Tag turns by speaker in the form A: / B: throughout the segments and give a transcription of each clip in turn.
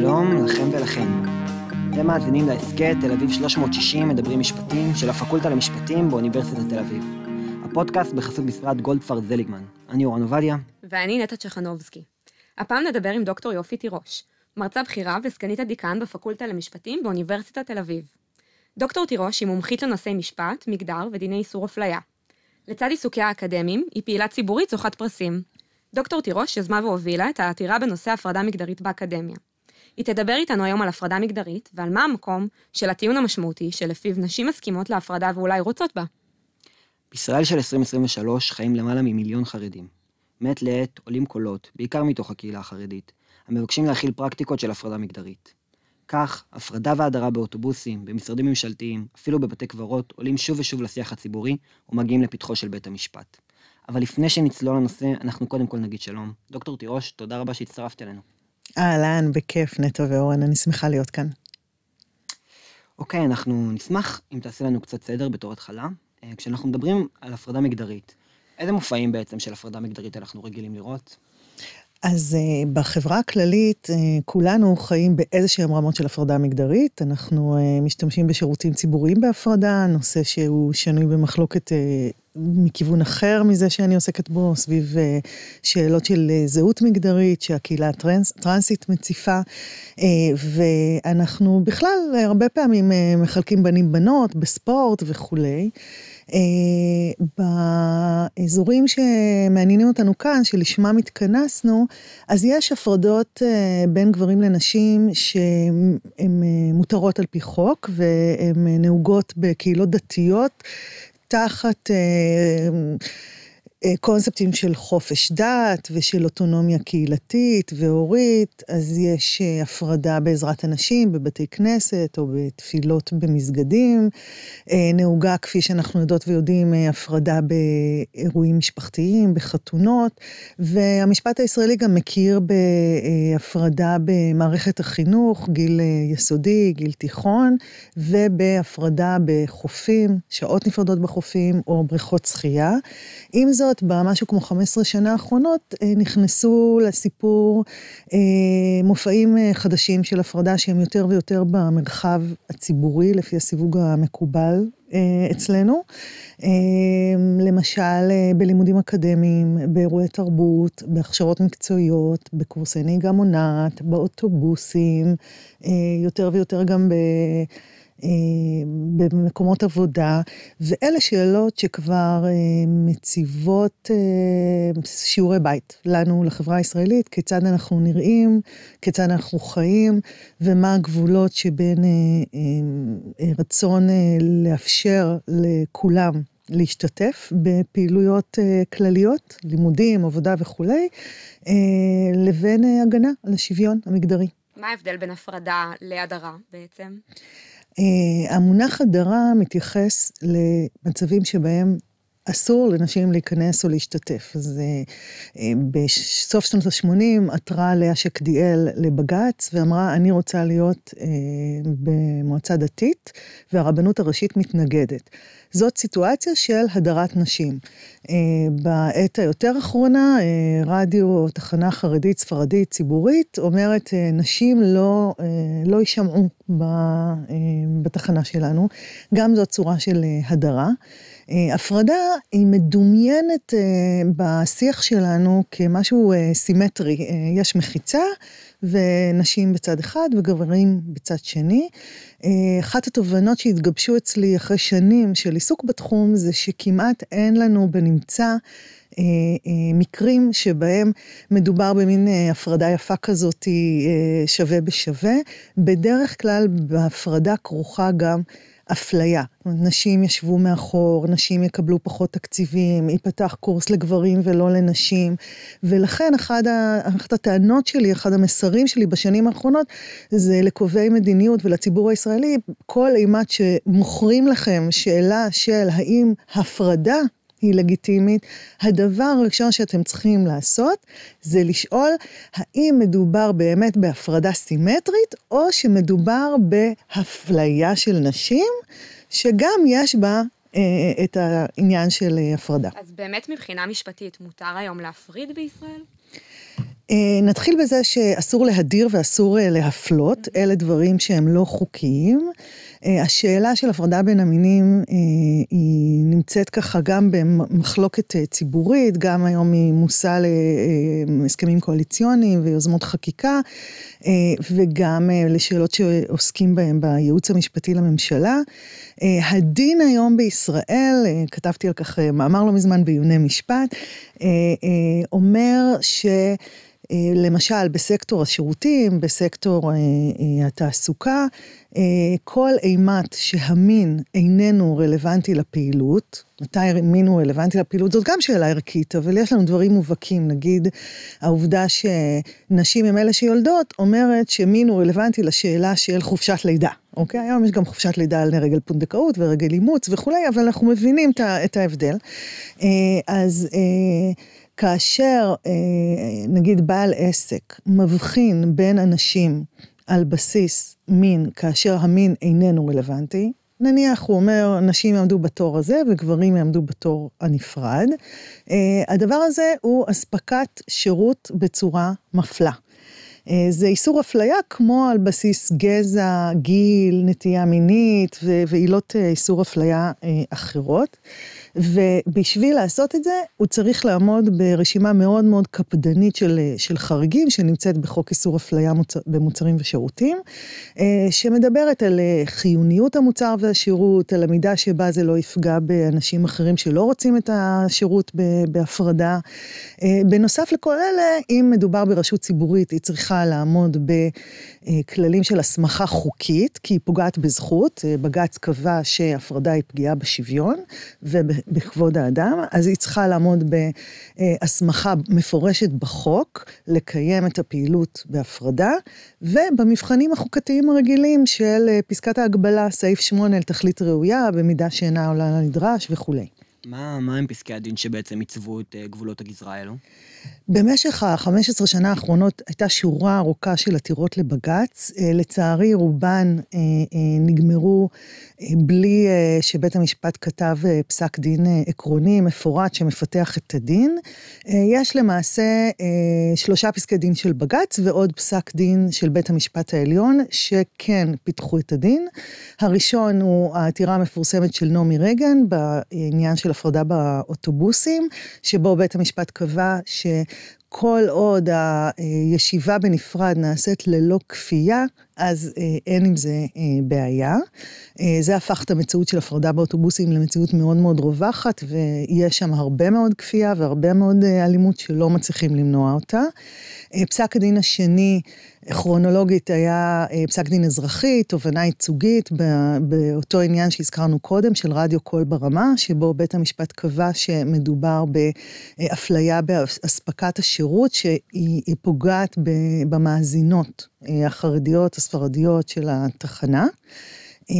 A: שלום לכם ולכן. אתם מאזינים להסכת תל אביב 360 מדברים משפטים של הפקולטה למשפטים באוניברסיטת תל אביב. הפודקאסט בחסות משרד גולדפר זליגמן. אני אורן עובדיה.
B: ואני נטע צ'חנובסקי. הפעם נדבר עם דוקטור יופי תירוש, מרצה בכירה וסגנית הדיקן בפקולטה למשפטים באוניברסיטת תל אביב. דוקטור תירוש היא מומחית לנושאי משפט, מגדר ודיני איסור אפליה. לצד עיסוקיה האקדמיים, היא פעילה ציבורית זוכת פרסים. דוקטור תירוש יזמה והובילה את העתירה בנושא הפרדה מגדרית באקדמיה. היא תדבר איתנו היום על הפרדה מגדרית ועל מה המקום של הטיעון המשמעותי שלפיו נשים מסכימות להפרדה ואולי רוצות בה.
A: בישראל של 2023 חיים למעלה ממיליון חרדים. מעת לעת עולים קולות, בעיקר מתוך הקהילה החרדית, המבקשים להכיל פרקטיקות של הפרדה מגדרית. כך, הפרדה והדרה באוטובוסים, במשרדים ממשלתיים, אפילו בבתי קברות, עולים שוב ושוב לשיח הציבורי ומגיעים לפתחו של בית המשפט. אבל לפני שנצלול לנושא, אנחנו קודם כל נגיד שלום. דוקטור תירוש, תודה רבה שהצטרפת אלינו.
C: אהלן, בכיף, נטע ואורן, אני שמחה להיות כאן.
A: אוקיי, okay, אנחנו נשמח אם תעשה לנו קצת סדר בתור התחלה. אה, כשאנחנו מדברים על הפרדה מגדרית, איזה מופעים בעצם של הפרדה מגדרית אנחנו רגילים לראות?
C: אז אה, בחברה הכללית, אה, כולנו חיים באיזשהם רמות של הפרדה מגדרית. אנחנו משתמשים בשירותים ציבוריים בהפרדה, נושא שהוא שנוי במחלוקת מכיוון אחר מזה שאני עוסקת בו, סביב אה, שאלות של אה, זהות מגדרית שהקהילה הטרנס, הטרנסית מציפה, אה, ואנחנו בכלל הרבה פעמים מחלקים בנים בנות בספורט וכולי. באזורים שמעניינים אותנו כאן, שלשמם התכנסנו, אז יש הפרדות בין גברים לנשים שהן מותרות על פי חוק, והן נהוגות בקהילות דתיות. תחת אה, אה, קונספטים של חופש דת ושל אוטונומיה קהילתית והורית, אז יש אה, הפרדה בעזרת הנשים בבתי כנסת או בתפילות במסגדים. אה, נהוגה, כפי שאנחנו יודעות ויודעים, הפרדה באירועים משפחתיים, בחתונות, והמשפט הישראלי גם מכיר בהפרדה במערכת החינוך, גיל יסודי, גיל תיכון, ובהפרדה בחופים, שעות נפרדות בחופים או בריכות שחייה. עם זאת, המקומיות במשהו כמו 15 שנה האחרונות אה, נכנסו לסיפור אה, מופעים אה, חדשים של הפרדה שהם יותר ויותר במרחב הציבורי לפי הסיווג המקובל אצלנו. למשל, בלימודים אקדמיים, באירועי תרבות, בהכשרות מקצועיות, בקורסי נהיגה מונעת, באוטובוסים, יותר ויותר גם ב... אה, במקומות עבודה, ואלה שאלות שכבר אה, מציבות אה, שיעורי בית לנו, לחברה הישראלית, כיצד אנחנו נראים, כיצד אנחנו חיים, ומה הגבולות שבין רצון לאפשר לכולם להשתתף בפעילויות כלליות, לימודים, עבודה וכולי, לבין הגנה על השוויון המגדרי.
B: מה ההבדל בין הפרדה להדרה בעצם?
C: אה, המונח הדרה מתייחס למצבים שבהם אסור לנשים להיכנס או להשתתף. אז אה, אה, בסוף שנות ה-80 עתרה לאה שקדיאל לבג"ץ ואמרה, אני רוצה להיות אה, במועצה דתית, והרבנות הראשית מתנגדת. זאת סיטואציה של הדרת נשים. בעת היותר אחרונה, רדיו, תחנה חרדית, ספרדית, ציבורית, אומרת, נשים לא, אה, לא יישמעו בתחנה שלנו. גם זאת צורה של הדרה. אה, הפרדה היא מדומיינת אה, בשיח שלנו כמשהו אה, סימטרי. יש מחיצה, ונשים בצד אחד וגברים בצד שני. אחת התובנות שהתגבשו אצלי אחרי שנים של עיסוק בתחום זה שכמעט אין לנו בנמצא מקרים שבהם מדובר במין הפרדה יפה כזאת שווה בשווה. בדרך כלל בהפרדה כרוכה גם אפליה. נשים ישבו מאחור, נשים יקבלו פחות תקציבים, ייפתח קורס לגברים ולא לנשים. ולכן אחת, ה, אחת הטענות שלי, אחד המסרים שלי בשנים האחרונות, זה לקובעי מדיניות ולציבור הישראלי, כל אימת שמוכרים לכם שאלה של האם הפרדה היא לגיטימית. הדבר הראשון שאתם צריכים לעשות זה לשאול האם מדובר באמת בהפרדה סימטרית, או שמדובר בהפליה של נשים, שגם יש בה אה, אה את העניין של אה, הפרדה. אז
B: באמת מבחינה משפטית מותר היום להפריד בישראל?
C: אה, נתחיל בזה שאסור להדיר ואסור להפלות, אלה דברים שהם לא חוקיים. אה, השאלה של הפרדה בין המינים אה, היא נמצאת ככה גם במחלוקת אה, ציבורית, גם היום היא מושא להסכמים קואליציוניים ויוזמות חקיקה, וגם לשאלות שעוסקים בהן בייעוץ המשפטי לממשלה. הדין היום בישראל, כתבתי על כך מאמר לא מזמן בעיוני משפט, אומר ש... אה, למשל, בסקטור השירותים, בסקטור אה, אה, התעסוקה, כל אימת שהמין איננו רלוונטי לפעילות, מתי מין הוא רלוונטי לפעילות, זאת גם שאלה ערכית, אבל יש לנו דברים מובהקים, נגיד העובדה שנשים הם אלה שיולדות, אומרת שמין הוא רלוונטי לשאלה של חופשת לידה. אוקיי? היום יש גם חופשת לידה על רגל פונדקאות ורגל אימוץ וכולי, אבל אנחנו מבינים את ההבדל. אז... כאשר אה, נגיד בעל עסק מבחין בין אנשים על בסיס מין, כאשר המין איננו רלוונטי, נניח הוא אומר, נשים יעמדו בתור הזה וגברים יעמדו בתור הנפרד, אה, הדבר הזה הוא אספקת שירות בצורה מפלה. אה, זה איסור אפליה כמו על בסיס גזע, גיל, נטייה מינית ועילות לא איסור אפליה אחרות. ובשביל לעשות את זה, הוא צריך לעמוד ברשימה מאוד מאוד קפדנית של, של חריגים, שנמצאת בחוק איסור אפליה מוצר, במוצרים ושירותים, אה, שמדברת על אה, חיוניות המוצר והשירות, על המידה שבה זה לא יפגע באנשים אחרים שלא רוצים את השירות בהפרדה. אה, בנוסף לכל אלה, אם מדובר ברשות ציבורית, היא צריכה לעמוד בכללים של הסמכה חוקית, כי היא פוגעת בזכות. בג"ץ קבע שהפרדה היא פגיעה בשוויון, בכבוד האדם, אז היא צריכה לעמוד בהסמכה מפורשת בחוק, לקיים את הפעילות בהפרדה, ובמבחנים החוקתיים הרגילים של אה, פסקת ההגבלה, סעיף 8 לתכלית ראויה, במידה שאינה עולה לנדרש וכולי.
A: מה, מה הם פסקי הדין שבעצם עיצבו את אה, גבולות הגזרה האלו?
C: במשך ה-15 שנה האחרונות הייתה שורה ארוכה של עתירות לבג"ץ. אה, לצערי, רובן אה, אה, נגמרו בלי שבית המשפט כתב פסק דין עקרוני מפורט שמפתח את הדין. יש למעשה שלושה פסקי דין של בג"ץ ועוד פסק דין של בית המשפט העליון, שכן פיתחו את הדין. הראשון הוא העתירה המפורסמת של נעמי רגן בעניין של הפרדה באוטובוסים, שבו בית המשפט קבע ש... שכל עוד הישיבה בנפרד נעשית ללא כפייה, אז אה, אין עם זה אה, בעיה. אה, זה הפך את המציאות של הפרדה באוטובוסים למציאות מאוד מאוד רווחת, ויש שם הרבה מאוד כפייה והרבה מאוד אה, אלימות שלא מצליחים למנוע אותה. אה, פסק הדין השני, כרונולוגית, היה אה, פסק דין אזרחי, תובנה ייצוגית, באותו עניין שהזכרנו קודם, של רדיו קול ברמה, שבו בית המשפט קבע שמדובר באפליה באספקת השירות, שהיא פוגעת במאזינות אה, החרדיות. הספרדיות של התחנה. אה,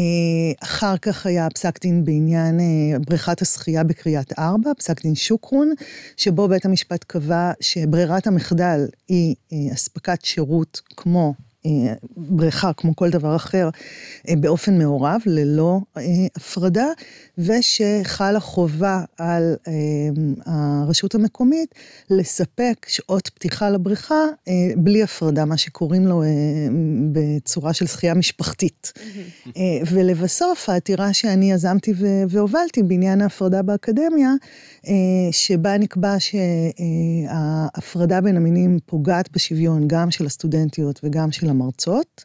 C: אחר כך היה פסק דין בעניין אה, בריכת השחייה בקריית ארבע, פסק דין שוקרון, שבו בית המשפט קבע שברירת המחדל היא אה, אספקת שירות כמו אה, בריכה, כמו כל דבר אחר, אה, באופן מעורב, ללא אה, הפרדה, ושחלה חובה על הרשות המקומית לספק שעות פתיחה לבריכה בלי הפרדה, מה שקוראים לו בצורה של שחייה משפחתית. Mm-hmm. ולבסוף, העתירה שאני יזמתי והובלתי בעניין ההפרדה באקדמיה, שבה נקבע שההפרדה בין המינים פוגעת בשוויון גם של הסטודנטיות וגם של המרצות,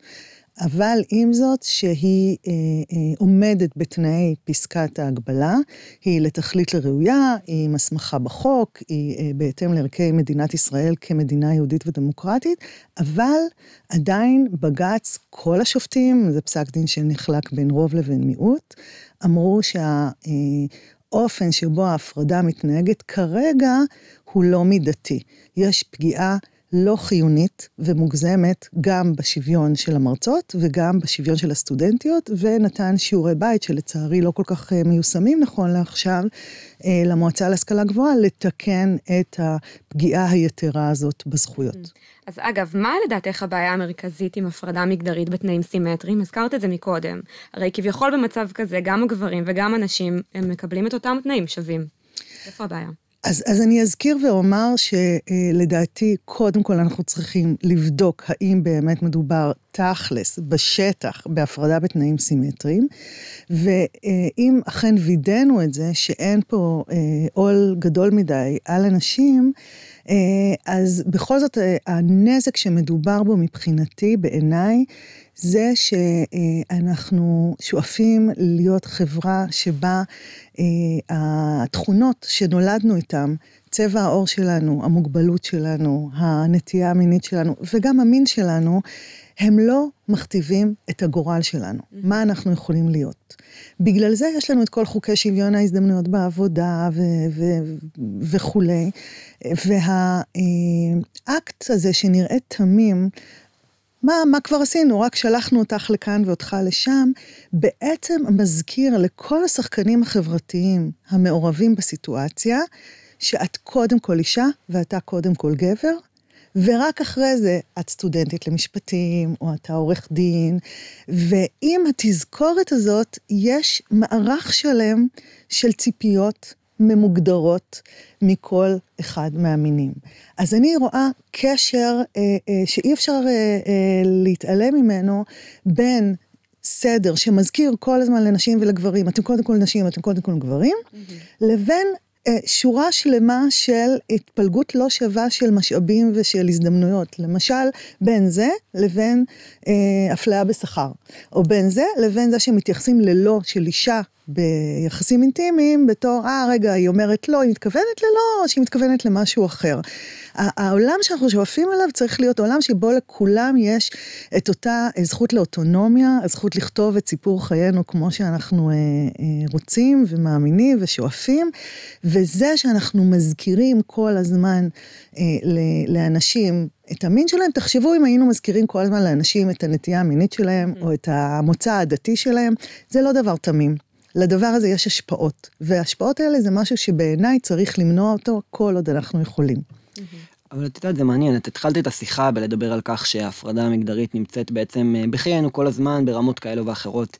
C: אבל עם זאת שהיא אה, אה, עומדת בתנאי פסקת ההגבלה, היא לתכלית לראויה, היא עם הסמכה בחוק, היא אה, בהתאם לערכי מדינת ישראל כמדינה יהודית ודמוקרטית, אבל עדיין בג"ץ, כל השופטים, זה פסק דין שנחלק בין רוב לבין מיעוט, אמרו שה... אה, אופן שבו ההפרדה מתנהגת כרגע הוא לא מידתי. יש פגיעה לא חיונית ומוגזמת גם בשוויון של המרצות וגם בשוויון של הסטודנטיות, ונתן שיעורי בית שלצערי לא כל כך אה, מיושמים נכון לעכשיו, אה, למועצה להשכלה גבוהה, לתקן את הפגיעה היתרה הזאת בזכויות. Mm.
B: אז אגב, מה לדעתך הבעיה המרכזית עם הפרדה מגדרית בתנאים סימטריים? הזכרת את זה מקודם. הרי כביכול במצב כזה, גם הגברים וגם הנשים, הם מקבלים את אותם תנאים שווים. איפה הבעיה?
C: אז, אז אני אזכיר ואומר שלדעתי, קודם כל אנחנו צריכים לבדוק האם באמת מדובר תכלס, בשטח, בהפרדה בתנאים סימטריים, ואם אכן וידאנו את זה, שאין פה אה, עול גדול מדי על אנשים, אה, אז בכל זאת אה, הנזק שמדובר בו מבחינתי, בעיניי, זה שאנחנו שואפים להיות חברה שבה אה, התכונות שנולדנו איתן, צבע העור שלנו, המוגבלות שלנו, הנטייה המינית שלנו וגם המין שלנו, הם לא מכתיבים את הגורל שלנו, mm-hmm. מה אנחנו יכולים להיות. בגלל זה יש לנו את כל חוקי שוויון ההזדמנויות בעבודה ו- ו- וכולי. והאקט אה, הזה שנראה תמים, מה, מה כבר עשינו? רק שלחנו אותך לכאן ואותך לשם. בעצם מזכיר לכל השחקנים החברתיים המעורבים בסיטואציה, שאת קודם כל אישה ואתה קודם כל גבר, ורק אחרי זה את סטודנטית למשפטים, או אתה עורך דין, ועם התזכורת הזאת יש מערך שלם של ציפיות, ממוגדרות מכל אחד מהמינים. אז אני רואה קשר אה, אה, שאי אפשר אה, אה, להתעלם ממנו בין סדר שמזכיר כל הזמן לנשים ולגברים, אתם קודם כל נשים, אתם קודם כל גברים, mm-hmm. לבין אה, שורה שלמה של התפלגות לא שווה של משאבים ושל הזדמנויות. למשל, בין זה לבין אה, אפליה בשכר, או בין זה לבין זה שמתייחסים ללא של אישה ביחסים אינטימיים בתור, אה, רגע, היא אומרת לא, היא מתכוונת ללא, או שהיא מתכוונת למשהו אחר. העולם שאנחנו שואפים אליו צריך להיות עולם שבו לכולם יש את אותה אה, זכות לאוטונומיה, הזכות לכתוב את סיפור חיינו כמו שאנחנו אה, אה, רוצים ומאמינים ושואפים, וזה שאנחנו מזכירים כל הזמן אה, לאנשים את המין שלהם, תחשבו אם היינו מזכירים כל הזמן לאנשים את הנטייה המינית שלהם, mm או את המוצא העדתי שלהם, זה לא דבר תמים. לדבר הזה יש השפעות, וההשפעות האלה זה משהו שבעיניי צריך למנוע אותו כל עוד אנחנו יכולים. Mm-hmm.
A: אבל את יודעת, זה מעניין, את התחלת את השיחה בלדבר על כך שההפרדה המגדרית נמצאת בעצם אה, בחיינו כל הזמן ברמות כאלו ואחרות.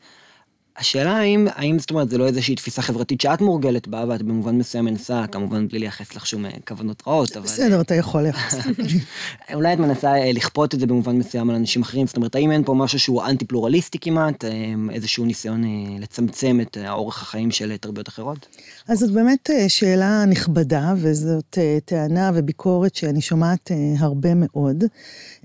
A: השאלה האם, האם זאת אומרת, זה לא איזושהי תפיסה חברתית שאת מורגלת בה, ואת במובן מסוים מנסה, כמובן בלי לייחס לך שום אה, כוונות רעות, אבל... בסדר, אתה
C: יכול לייחס.
A: אולי את מנסה אה, לכפות את זה במובן מסוים על אנשים אחרים, זאת אומרת, האם אין פה משהו שהוא אנטי-פלורליסטי כמעט, אה, איזשהו ניסיון לצמצם את אורח החיים של תרבויות אחרות?
C: אז זאת באמת שאלה נכבדה, וזאת טענה וביקורת שאני שומעת הרבה מאוד.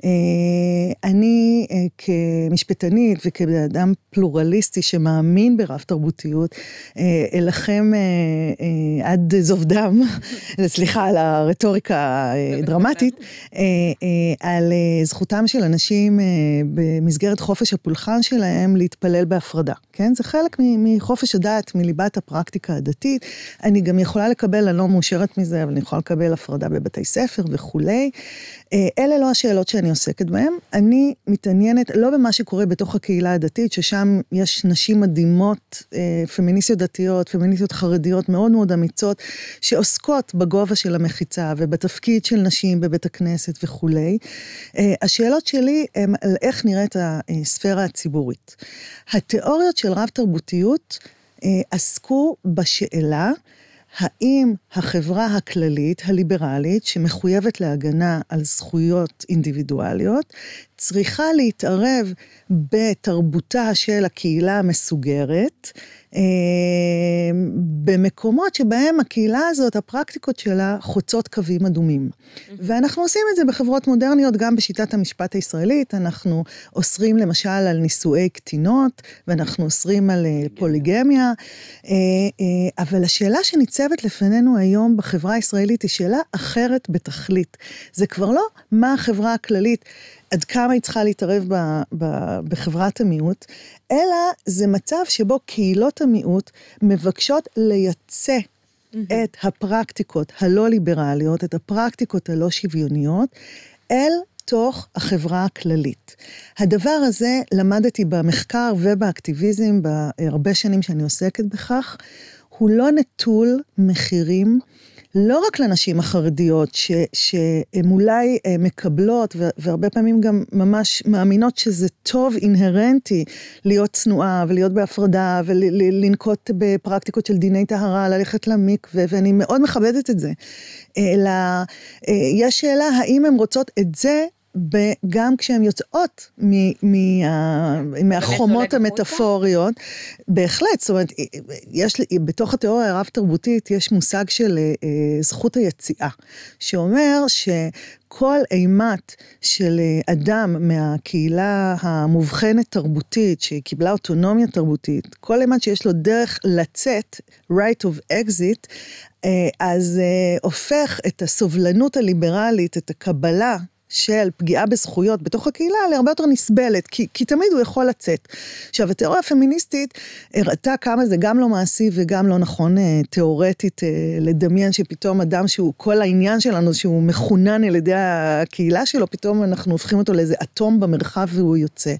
C: אה, אני אה, כמשפטנית וכאדם פלורליסטי שמאמין ברב תרבותיות, אה, אלחם עד זוב דם, סליחה על הרטוריקה הדרמטית, על זכותם של אנשים במסגרת חופש הפולחן שלהם להתפלל בהפרדה, כן? זה חלק מחופש הדת, מליבת הפרקטיקה הדתית. אני גם יכולה לקבל, אני לא מאושרת מזה, אבל אני יכולה לקבל הפרדה בבתי ספר וכולי. אלה לא השאלות שאני עוסקת בהם. אני מתעניינת לא במה שקורה בתוך הקהילה הדתית, ששם יש נשים מדהימות, אה, פמיניסטיות דתיות, פמיניסטיות חרדיות מאוד מאוד אמיצות, שעוסקות בגובה של המחיצה ובתפקיד של נשים בבית הכנסת וכולי. אה, השאלות שלי הן על איך נראית הספירה הציבורית. התיאוריות של רב-תרבותיות אה, עסקו בשאלה האם החברה הכללית, הליברלית, שמחויבת להגנה על זכויות אינדיבידואליות, צריכה להתערב בתרבותה של הקהילה המסוגרת, אה, במקומות שבהם הקהילה הזאת, הפרקטיקות שלה חוצות קווים אדומים. ואנחנו עושים את זה בחברות מודרניות, גם בשיטת המשפט הישראלית, אנחנו אוסרים למשל על נישואי קטינות, ואנחנו אוסרים על אה, פוליגמיה, אה, אבל השאלה שניצבת לפנינו היום בחברה הישראלית היא שאלה אחרת בתכלית. זה כבר לא מה החברה הכללית. עד כמה היא צריכה להתערב ב, ב, בחברת המיעוט, אלא זה מצב שבו קהילות המיעוט מבקשות לייצא את הפרקטיקות הלא ליברליות, את הפרקטיקות הלא שוויוניות, אל תוך החברה הכללית. הדבר הזה למדתי במחקר ובאקטיביזם בהרבה שנים שאני עוסקת בכך, הוא לא נטול מחירים לא רק לנשים החרדיות, ש, שהן אולי אה, מקבלות, והרבה פעמים גם ממש מאמינות שזה טוב אינהרנטי להיות צנועה ולהיות בהפרדה ולנקוט בפרקטיקות של דיני טהרה, ללכת למקווה, ואני מאוד מכבדת את זה. אלא אה, יש שאלה האם הן רוצות את זה גם כשהן יוצאות מה, מהחומות המטאפוריות. בהחלט, זאת אומרת, יש, בתוך התיאוריה הרב-תרבותית יש מושג של אה, אה זכות היציאה, שאומר שכל אימת של אה, אדם מהקהילה המובחנת תרבותית, שקיבלה אוטונומיה תרבותית, כל אימת שיש לו דרך לצאת, right of exit, אה, אז הופך את הסובלנות הליברלית, את הקבלה של פגיעה בזכויות בתוך הקהילה להרבה יותר נסבלת, כי, כי תמיד הוא יכול לצאת. עכשיו, התיאוריה הפמיניסטית הראתה כמה זה גם לא מעשי וגם לא נכון אה, תיאורטית אה, לדמיין שפתאום אדם שהוא, כל העניין שלנו שהוא מחונן על ידי הקהילה שלו, פתאום אנחנו הופכים אותו לאיזה אטום במרחב והוא יוצא.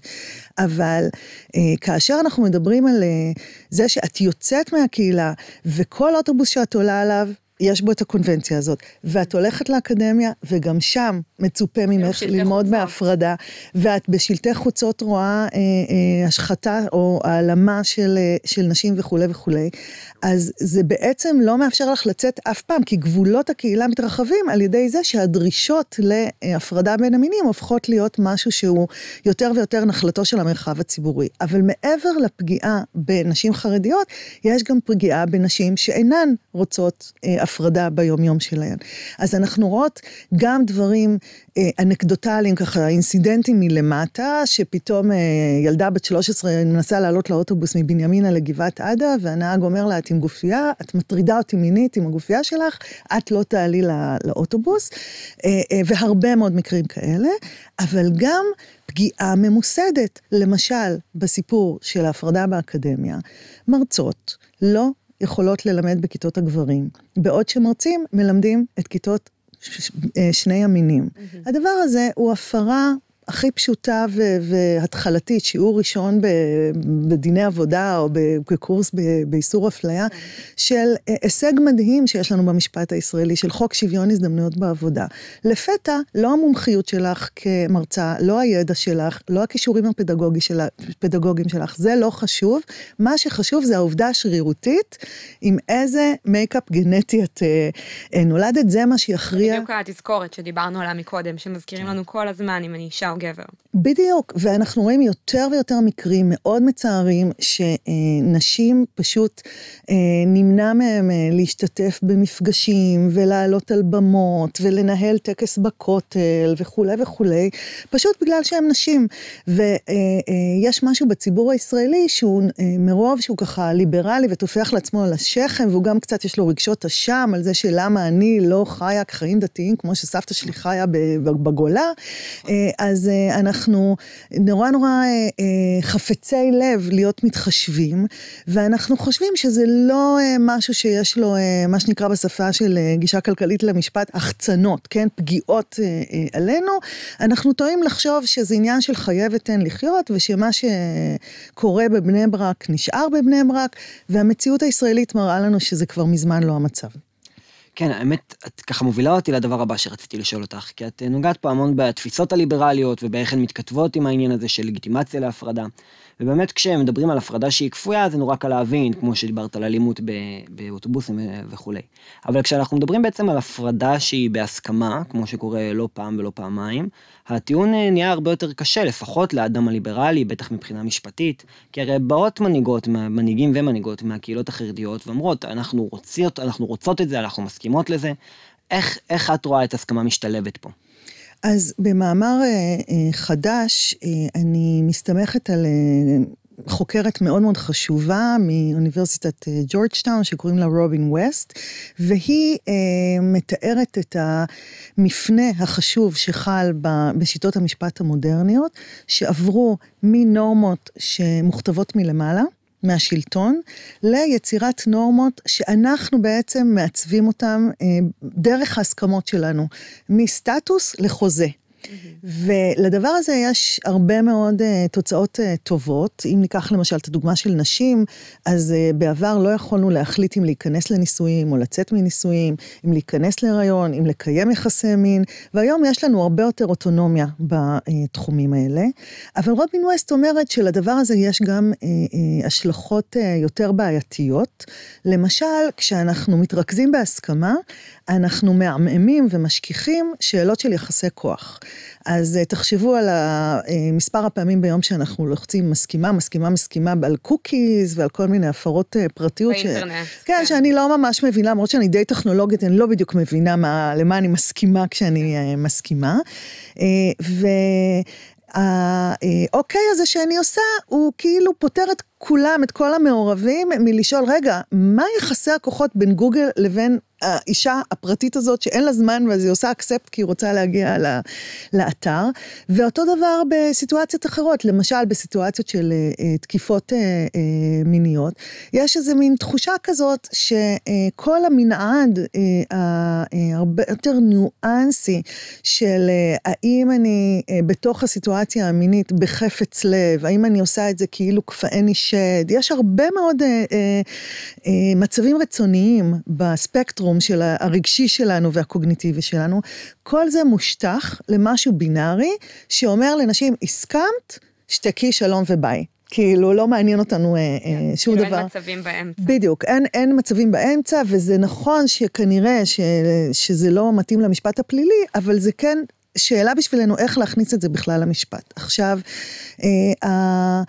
C: אבל אה, כאשר אנחנו מדברים על אה, זה שאת יוצאת מהקהילה, וכל אוטובוס שאת עולה עליו, יש בו את הקונבנציה הזאת. ואת הולכת לאקדמיה, וגם שם מצופה ממך ללמוד חוצה. בהפרדה, ואת בשלטי חוצות רואה אה, אה, השחתה או העלמה של, אה, של נשים וכולי וכולי. אז זה בעצם לא מאפשר לך לצאת אף פעם, כי גבולות הקהילה מתרחבים על ידי זה שהדרישות להפרדה בין המינים הופכות להיות משהו שהוא יותר ויותר נחלתו של המרחב הציבורי. אבל מעבר לפגיעה בנשים חרדיות, יש גם פגיעה בנשים שאינן רוצות אה, הפרדה ביומיום שלהן. אז אנחנו רואות גם דברים אה, אנקדוטליים, ככה אינסידנטים מלמטה, שפתאום אה, ילדה בת 13 מנסה לעלות לאוטובוס מבנימינה לגבעת עדה, והנהג אומר לה, את עם גופייה, את מטרידה אותי מינית עם הגופייה שלך, את לא תעלי לא, לאוטובוס, אה, אה, והרבה מאוד מקרים כאלה, אבל גם פגיעה ממוסדת, למשל, בסיפור של ההפרדה באקדמיה, מרצות לא יכולות ללמד בכיתות הגברים, בעוד שמרצים מלמדים את כיתות ש... אה, שני המינים. Mm-hmm. הדבר הזה הוא הפרה הכי פשוטה והתחלתית, שיעור ראשון בדיני עבודה או בקורס באיסור אפליה, של אה, הישג מדהים שיש לנו במשפט הישראלי, של חוק שוויון הזדמנויות בעבודה. לפתע, לא המומחיות שלך כמרצה, לא הידע שלך, לא הכישורים הפדגוגיים של- שלך, זה לא חשוב. מה שחשוב זה העובדה השרירותית, עם איזה מייקאפ גנטי את אה, אה, נולדת, זה מה שיכריע. בדיוק
B: התזכורת שדיברנו עליה מקודם, שמזכירים כן. לנו כל הזמן אם אני אישה או גבר.
C: בדיוק, ואנחנו רואים יותר ויותר מקרים מאוד מצערים, שנשים פשוט אה, נמנע מהם אה, להשתתף במפגשים, ולעלות על במות, ולנהל טקס בכותל, וכולי וכולי, פשוט בגלל שהן נשים. ויש אה, משהו בציבור הישראלי שהוא מרוב שהוא ככה ליברלי וטופח לעצמו על השכם, והוא גם קצת יש לו רגשות אשם על זה שלמה אני לא חיה חיים דתיים כמו שסבתא שלי חיה בגולה, אז אז uh, אנחנו נורא נורא uh, uh, חפצי לב להיות מתחשבים, ואנחנו חושבים שזה לא uh, משהו שיש לו, uh, מה שנקרא בשפה של uh, גישה כלכלית למשפט, החצנות, כן? פגיעות uh, uh, עלינו. אנחנו טועים לחשוב שזה עניין של חיה ותן לחיות, ושמה שקורה בבני ברק נשאר בבני ברק, והמציאות הישראלית מראה לנו שזה כבר מזמן לא המצב.
A: כן, האמת, את ככה מובילה אותי לדבר הבא שרציתי לשאול אותך, כי את נוגעת פה המון בתפיסות הליברליות ובאיך הן מתכתבות עם העניין הזה של לגיטימציה להפרדה. ובאמת כשמדברים על הפרדה שהיא כפויה, זה נורא קל להבין, כמו שדיברת על אלימות באוטובוסים אה, וכולי. אבל כשאנחנו מדברים בעצם על הפרדה שהיא בהסכמה, כמו שקורה לא פעם ולא פעמיים, הטיעון אה, נהיה הרבה יותר קשה, לפחות לאדם הליברלי, בטח מבחינה משפטית, כי הרי באות מנהיגות, מנהיגים ומנהיגות מהקהילות החרדיות, ואומרות, אנחנו רוצות, אנחנו רוצות את זה, אנחנו מסכימות לזה. איך, איך את רואה את הסכמה משתלבת פה?
C: אז במאמר אה, אה, חדש, אה, אני מסתמכת על חוקרת מאוד מאוד חשובה מאוניברסיטת ג'ורג'טאון, שקוראים לה רובין ווסט, והיא אה, מתארת את המפנה החשוב שחל ב, בשיטות המשפט המודרניות, שעברו מנורמות שמוכתבות מלמעלה, מהשלטון ליצירת נורמות שאנחנו בעצם מעצבים אותן אה, דרך ההסכמות שלנו, מסטטוס לחוזה. ולדבר הזה יש הרבה מאוד uh, תוצאות uh, טובות. אם ניקח למשל את הדוגמה של נשים, אז uh, בעבר לא יכולנו להחליט אם להיכנס לנישואים או לצאת מנישואים, אם להיכנס להיריון, אם לקיים יחסי מין, והיום יש לנו הרבה יותר אוטונומיה בתחומים האלה. אבל רובין ווסט אומרת שלדבר הזה יש גם uh, uh, השלכות uh, יותר בעייתיות. למשל, כשאנחנו מתרכזים בהסכמה, אנחנו מעמעמים ומשכיחים שאלות של יחסי כוח. אז אה, תחשבו על אה, מספר הפעמים ביום שאנחנו לוחצים מסכימה, מסכימה, מסכימה, על קוקיז ועל כל מיני הפרות אה, פרטיות. באינטרנט. ש... כן, כן, שאני לא ממש מבינה, למרות שאני די טכנולוגית, אני לא בדיוק מבינה מה, למה אני מסכימה כשאני מסכימה. ו... האוקיי הזה שאני עושה, הוא כאילו פותר את כולם, את כל המעורבים, מלשאול, רגע, מה יחסי הכוחות בין גוגל לבין האישה הפרטית הזאת, שאין לה זמן, ואז היא עושה אקספט כי היא רוצה להגיע ל, לאתר. ואותו דבר בסיטואציות אחרות, למשל בסיטואציות של אה, אה תקיפות אה, אה, מיניות, יש איזה מין תחושה כזאת שכל המנעד ההרבה אה, אה יותר ניואנסי של אה, האם אני אה, בתוך הסיטואציה המינית בחפץ לב, האם אני עושה את זה כאילו כפאי נשמה, שד, יש הרבה מאוד אה, אה, אה, מצבים רצוניים בספקטרום של הרגשי שלנו והקוגניטיבי שלנו. כל זה מושטח למשהו בינארי שאומר לנשים, הסכמת, שתקי, שלום וביי. כאילו, לא מעניין אותנו אה, אה, כן, שום כאילו דבר. כאילו אין
B: מצבים באמצע.
C: בדיוק, אין, אין מצבים באמצע, וזה נכון שכנראה ש, שזה לא מתאים למשפט הפלילי, אבל זה כן שאלה בשבילנו איך להכניס את זה בכלל למשפט. עכשיו, אה,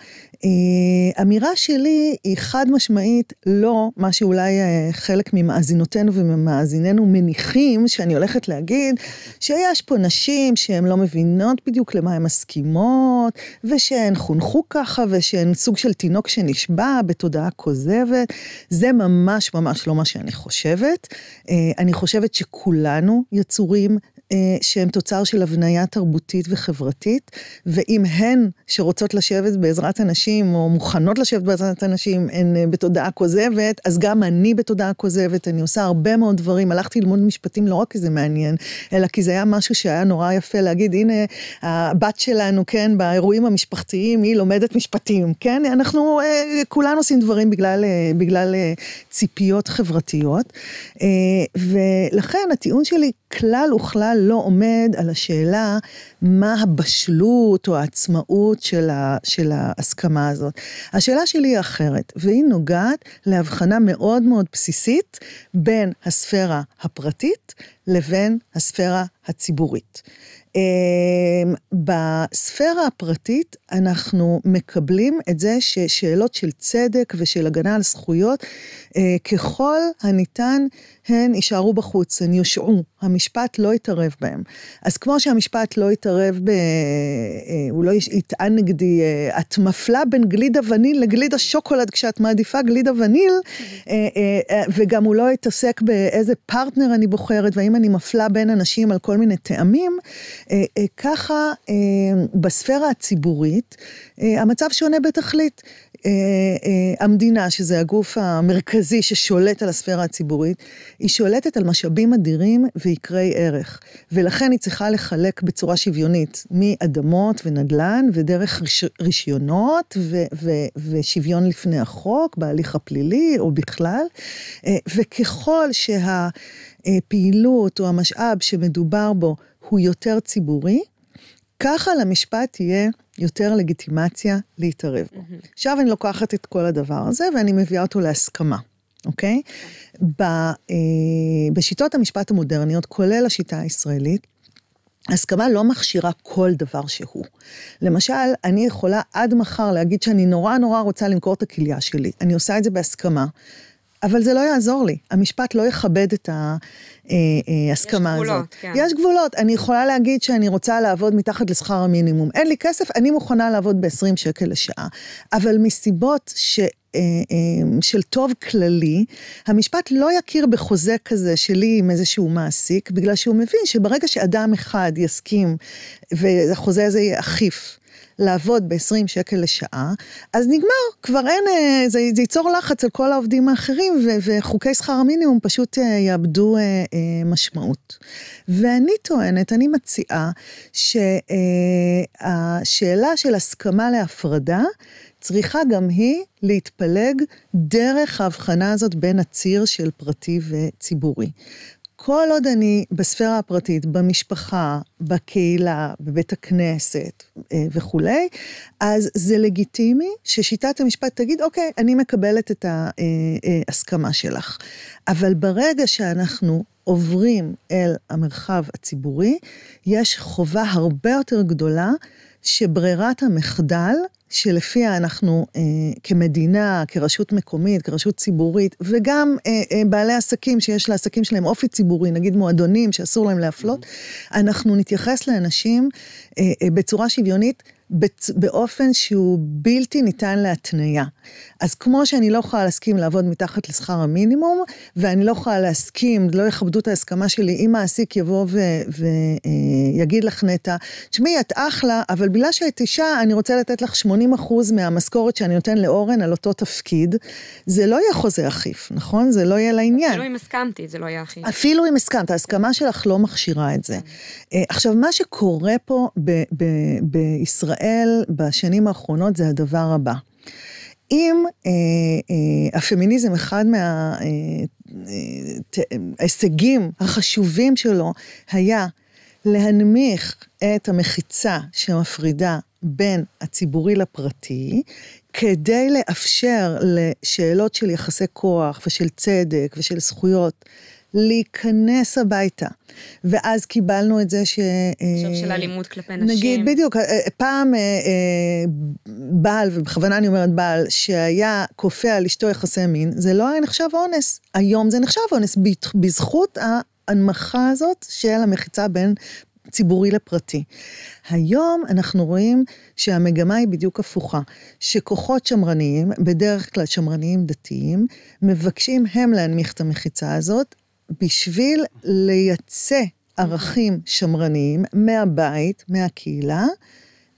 C: אה, אמירה שלי היא חד משמעית לא מה שאולי אה, חלק ממאזינותינו וממאזיננו מניחים שאני הולכת להגיד, שיש פה נשים שהן לא מבינות בדיוק למה הן מסכימות, ושהן חונכו ככה, ושהן סוג של תינוק שנשבע בתודעה כוזבת. זה ממש ממש לא מה שאני חושבת. אה, אני חושבת שכולנו יצורים אה, שהם תוצר של הבניה תרבותית וחברתית, ואם הן שרוצות לשבת בעזרת הנשים, או מוכנות לשבת בעזרת הנשים, הן אה, בתודעה כוזבת, אז גם אני בתודעה כוזבת, אני עושה הרבה מאוד דברים. הלכתי ללמוד משפטים לא רק כי זה מעניין, אלא כי זה היה משהו שהיה נורא יפה להגיד, הנה, הבת שלנו, כן, באירועים המשפחתיים, היא לומדת משפטים, כן? אנחנו אה, כולנו עושים דברים בגלל, בגלל ציפיות חברתיות, ולכן הטיעון שלי, כלל וכלל לא עומד על השאלה מה הבשלות או העצמאות של, ה, של ההסכמה הזאת. השאלה שלי היא אחרת, והיא נוגעת להבחנה מאוד מאוד בסיסית בין הספירה הפרטית לבין הספירה הציבורית. אמ, בספירה הפרטית אנחנו מקבלים את זה ששאלות של צדק ושל הגנה על זכויות, אה, ככל הניתן הן יישארו בחוץ, הן יושעו, המשפט לא יתערב בהן. אז כמו שהמשפט לא יתערב, ב... אה, הוא לא יטען נגדי, אה, את מפלה בין גלידה וניל לגלידה שוקולד כשאת מעדיפה גלידה וניל, וגם הוא לא יתעסק באיזה פרטנר אני בוחרת, והאם אני מפלה בין אנשים על כל מיני טעמים. אה, אה, ככה אה, בספירה הציבורית המצב שונה בתכלית. המדינה, שזה הגוף המרכזי ששולט על הספירה הציבורית, היא שולטת על משאבים אדירים ויקרי ערך, ולכן היא צריכה לחלק בצורה שוויונית מאדמות ונדל"ן ודרך רש... רישיונות ו, ו, ושוויון לפני החוק, בהליך הפלילי או בכלל, וככל שה... או המשאב שמדובר בו הוא יותר ציבורי, ככה למשפט תהיה יותר לגיטימציה להתערב בו. Mm-hmm. עכשיו אני לוקחת את כל הדבר הזה ואני מביאה אותו להסכמה, אוקיי? ב, אה, בשיטות המשפט המודרניות, כולל השיטה הישראלית, הסכמה לא מכשירה כל דבר שהוא. למשל, אני יכולה עד מחר להגיד שאני נורא נורא רוצה למכור את הכליה שלי. אני עושה את זה בהסכמה, אבל זה לא יעזור לי. המשפט לא יכבד את ההסכמה אה, אה, הזאת. יש גבולות, הזאת. כן. יש גבולות. אני יכולה להגיד שאני רוצה לעבוד מתחת לשכר המינימום. אין לי כסף, אני מוכנה לעבוד ב-20 שקל לשעה. אבל מסיבות ש... אה, של טוב כללי, המשפט לא יכיר בחוזה כזה שלי עם איזשהו מעסיק, בגלל שהוא מבין שברגע שאדם אחד יסכים, והחוזה הזה יהיה אכיף. לעבוד ב-20 שקל לשעה, אז נגמר, כבר אין, אה, זה, זה ייצור לחץ על כל העובדים האחרים, ו, וחוקי שכר המינימום פשוט אה, יאבדו אה, אה, משמעות. ואני טוענת, אני מציעה, שהשאלה אה, של הסכמה להפרדה, צריכה גם היא להתפלג דרך ההבחנה הזאת בין הציר של פרטי וציבורי. כל עוד אני בספירה הפרטית, במשפחה, בקהילה, בבית הכנסת אה, וכולי, אז זה לגיטימי ששיטת המשפט תגיד, אוקיי, אני מקבלת את ההסכמה אה, אה, שלך. אבל ברגע שאנחנו עוברים אל המרחב הציבורי, יש חובה הרבה יותר גדולה שברירת המחדל שלפיה אנחנו אה, כמדינה, כרשות מקומית, כרשות ציבורית, וגם אה, אה, בעלי עסקים שיש לעסקים שלהם אופי ציבורי, נגיד מועדונים שאסור להם להפלות, mm-hmm. אנחנו נתייחס לאנשים אה, אה, בצורה שוויונית באופן שהוא בלתי ניתן להתניה. אז כמו שאני לא יכולה להסכים לעבוד מתחת לשכר המינימום, ואני לא יכולה להסכים, לא יכבדו את ההסכמה שלי, אם מעסיק יבוא ויגיד אה, לך נטע, תשמעי, את אחלה, אבל בגלל שאת אישה, אני רוצה לתת לך 80 אחוז מהמשכורת שאני נותן לאורן על אותו תפקיד, זה לא יהיה חוזה אכיף, נכון? זה לא יהיה לעניין. אפילו
B: אם הסכמתי, זה לא יהיה אכיף.
C: אפילו אם הסכמת, ההסכמה שלך לא מכשירה את זה. כן. אה, עכשיו, מה שקורה פה בישראל, בישראל בשנים האחרונות זה הדבר הבא. אם אה, אה, הפמיניזם, אחד מההישגים אה, אה, החשובים שלו היה להנמיך את המחיצה שמפרידה בין הציבורי לפרטי, כדי לאפשר לשאלות של יחסי כוח ושל צדק ושל זכויות להיכנס הביתה. ואז קיבלנו את זה ש... אה, עכשיו של אלימות
B: כלפי נשים. נגיד, בדיוק,
C: אה, אה, פעם בעל, ובכוונה אני אומרת בעל, שהיה כופה על אשתו יחסי מין, זה לא היה נחשב אונס. היום זה נחשב אונס, בזכות ההנמכה הזאת של המחיצה בין ציבורי לפרטי. היום אנחנו רואים שהמגמה היא בדיוק הפוכה, שכוחות שמרניים, בדרך כלל שמרניים דתיים, מבקשים הם להנמיך את המחיצה הזאת, בשביל לייצא ערכים שמרניים מהבית, מהקהילה,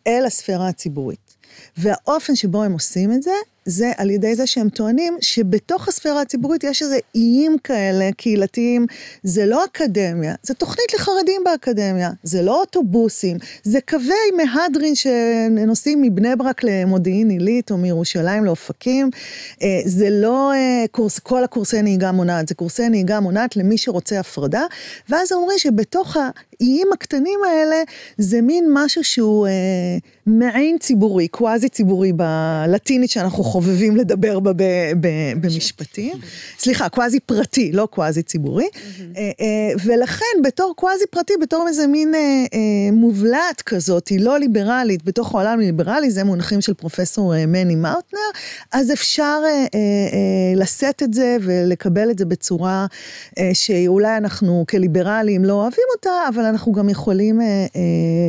C: אל הספירה הציבורית. והאופן שבו הם עושים את זה, זה על ידי זה שהם טוענים שבתוך הספירה הציבורית יש איזה איים כאלה קהילתיים, זה לא אקדמיה, זה תוכנית לחרדים באקדמיה, זה לא אוטובוסים, זה קווי מהדרין שנוסעים מבני ברק למודיעין עילית או מירושלים לאופקים, אה, זה לא אה, קורס, כל הקורסי נהיגה מונעת, זה קורסי נהיגה מונעת למי שרוצה הפרדה, ואז אומרים שבתוך האיים הקטנים האלה זה מין משהו שהוא אה, מעין ציבורי, קוואזי ציבורי בלטינית שאנחנו חובבים לדבר בה ב, ב, במשפטים. סליחה, קוואזי פרטי, לא קוואזי ציבורי. אה, אה, ולכן בתור קוואזי פרטי, בתור איזה מין אה, אה, מובלעת כזאת, היא לא ליברלית, בתוך העולם הליברלי, זה מונחים של פרופסור אה, מני מאוטנר, אז אפשר אה, אה, אה, לשאת את זה ולקבל את זה בצורה אה, שאולי אנחנו כליברלים לא אוהבים אותה, אבל אנחנו גם יכולים אה, אה,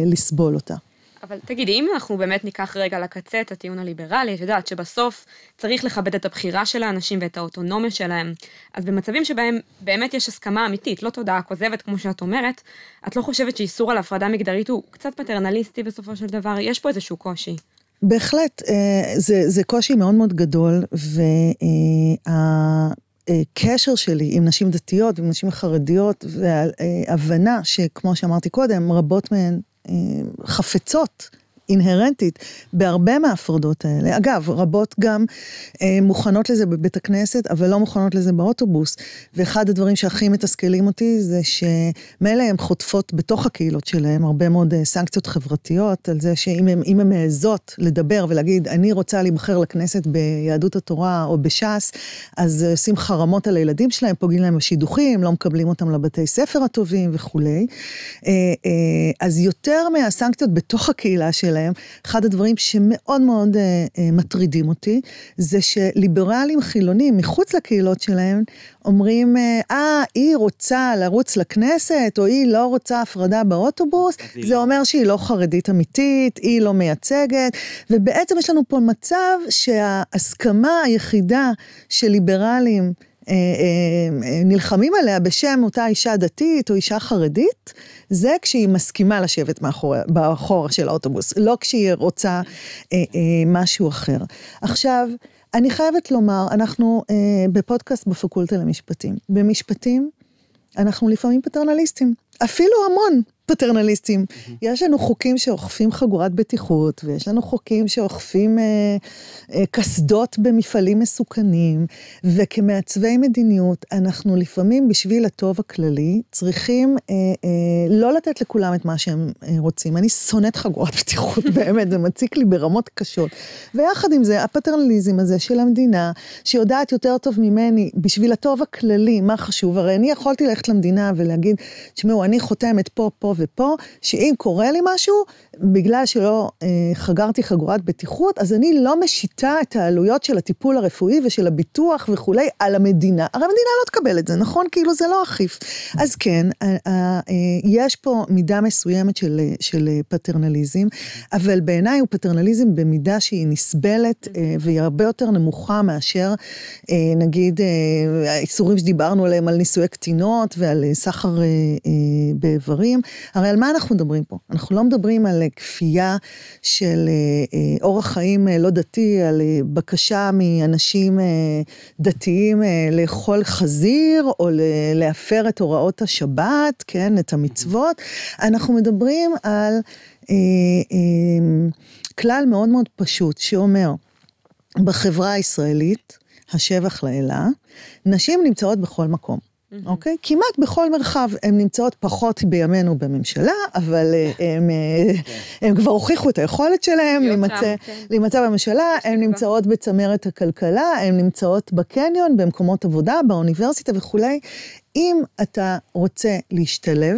C: לסבול אותה.
B: אבל תגידי, אם אנחנו באמת ניקח רגע לקצה את הטיעון הליברלי, את יודעת שבסוף צריך לכבד את הבחירה של האנשים ואת האוטונומיה שלהם, אז במצבים שבהם באמת יש הסכמה אמיתית, לא תודעה כוזבת, כמו שאת אומרת, את לא חושבת שאיסור על הפרדה מגדרית הוא קצת פטרנליסטי בסופו של דבר? יש פה איזשהו קושי.
C: בהחלט, אה, זה, זה קושי מאוד מאוד גדול, וה... הקשר שלי עם נשים דתיות, ועם נשים חרדיות, וההבנה שכמו שאמרתי קודם, רבות מהן אה, חפצות אינהרנטית בהרבה מההפרדות האלה. אגב, רבות גם אה, מוכנות לזה בבית הכנסת, אבל לא מוכנות לזה באוטובוס. ואחד הדברים שהכי מתסכלים אותי זה שמילא הן חוטפות בתוך הקהילות שלהן הרבה מאוד אה, סנקציות חברתיות, על זה שאם הן מעזות לדבר ולהגיד, אני רוצה להיבחר לכנסת ביהדות התורה או בש"ס, אז אה, עושים חרמות על הילדים שלהם, פוגעים להם בשידוכים, לא מקבלים אותם לבתי ספר הטובים וכולי. אה, אה, אז יותר מהסנקציות בתוך הקהילה שלהם, שלהם. אחד הדברים שמאוד מאוד אה, אה, מטרידים אותי, זה שליברלים חילונים מחוץ לקהילות שלהם, אומרים, אה, אה היא רוצה לרוץ לכנסת, או היא לא רוצה הפרדה באוטובוס, זה לא. אומר שהיא לא חרדית אמיתית, היא לא מייצגת, ובעצם יש לנו פה מצב שההסכמה היחידה של ליברלים, אה, אה, אה, נלחמים עליה בשם אותה אישה דתית או אישה חרדית, זה כשהיא מסכימה לשבת באחור של האוטובוס, לא כשהיא רוצה משהו אחר. עכשיו, אני חייבת לומר, אנחנו בפודקאסט בפקולטה למשפטים. במשפטים, אנחנו לפעמים פטרנליסטים, אפילו המון. פטרנליסטיים. Mm-hmm. יש לנו חוקים שאוכפים חגורת בטיחות, ויש לנו חוקים שאוכפים אה, אה, קסדות במפעלים מסוכנים, וכמעצבי מדיניות, אנחנו לפעמים, בשביל הטוב הכללי, צריכים אה, אה, לא לתת לכולם את מה שהם אה, רוצים. אני שונאת חגורת בטיחות, באמת, זה מציק לי ברמות קשות. ויחד עם זה, הפטרנליזם הזה של המדינה, שיודעת יותר טוב ממני, בשביל הטוב הכללי, מה חשוב? הרי אני יכולתי ללכת למדינה ולהגיד, תשמעו, אני חותמת פה, פה ו... ופה, שאם קורה לי משהו, בגלל שלא אה, חגרתי חגורת בטיחות, אז אני לא משיתה את העלויות של הטיפול הרפואי ושל הביטוח וכולי על המדינה. הרי המדינה לא תקבל את זה, נכון? כאילו זה לא אכיף. אז כן, אה, אה, אה, יש פה מידה מסוימת של, אה, של אה, פטרנליזם, אבל בעיניי הוא פטרנליזם במידה שהיא נסבלת אה, והיא הרבה יותר נמוכה מאשר, אה, נגיד, אה, האיסורים שדיברנו עליהם, על נישואי קטינות ועל אה, סחר אה, אה, באיברים. הרי על מה אנחנו מדברים פה? אנחנו לא מדברים על... כפייה של אה, אה, אורח חיים אה, לא דתי, על בקשה מאנשים דתיים לאכול חזיר או להפר את הוראות השבת, כן, את המצוות. אנחנו מדברים על כלל מאוד מאוד פשוט שאומר, בחברה הישראלית, השבח לאלה, נשים נמצאות בכל מקום. Mm-hmm. אוקיי? Okay? כמעט בכל מרחב. הן נמצאות פחות בימינו בממשלה, אבל הן אה, כן. אה, כן. כבר הוכיחו את היכולת שלהן כן. להימצא בממשלה, הן נמצאות בצמרת הכלכלה, הן נמצאות בקניון, במקומות עבודה, באוניברסיטה וכולי. אם אתה רוצה להשתלב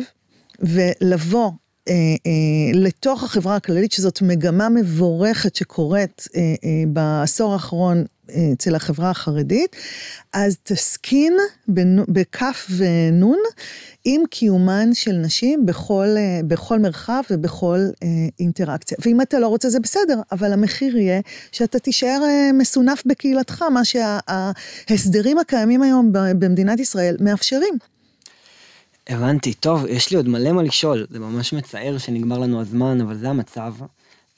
C: ולבוא אה, אה, לתוך החברה הכללית, שזאת מגמה מבורכת שקורית אה, אה, בעשור האחרון אצל החברה החרדית, אז תסכין בכף ונון עם קיומן של נשים בכל, אה, בכל מרחב ובכל אה, אינטראקציה. ואם אתה לא רוצה זה בסדר, אבל המחיר יהיה שאתה תישאר אה, מסונף בקהילתך, מה שההסדרים הקיימים היום במדינת ישראל מאפשרים.
A: הבנתי, טוב, יש לי עוד מלא מה לשאול, זה ממש מצער שנגמר לנו הזמן, אבל זה המצב.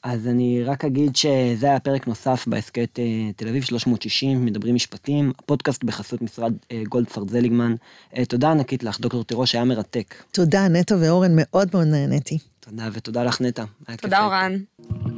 A: אז אני רק אגיד שזה היה פרק נוסף בהסכת אה, תל אביב 360, מדברים משפטים, הפודקאסט בחסות משרד אה, גולדפרד זליגמן. אה, תודה ענקית לך, דוקטור תירוש, היה מרתק.
C: תודה, נטע ואורן, מאוד מאוד נהניתי.
A: תודה, ותודה לך, נטע.
B: תודה, אורן.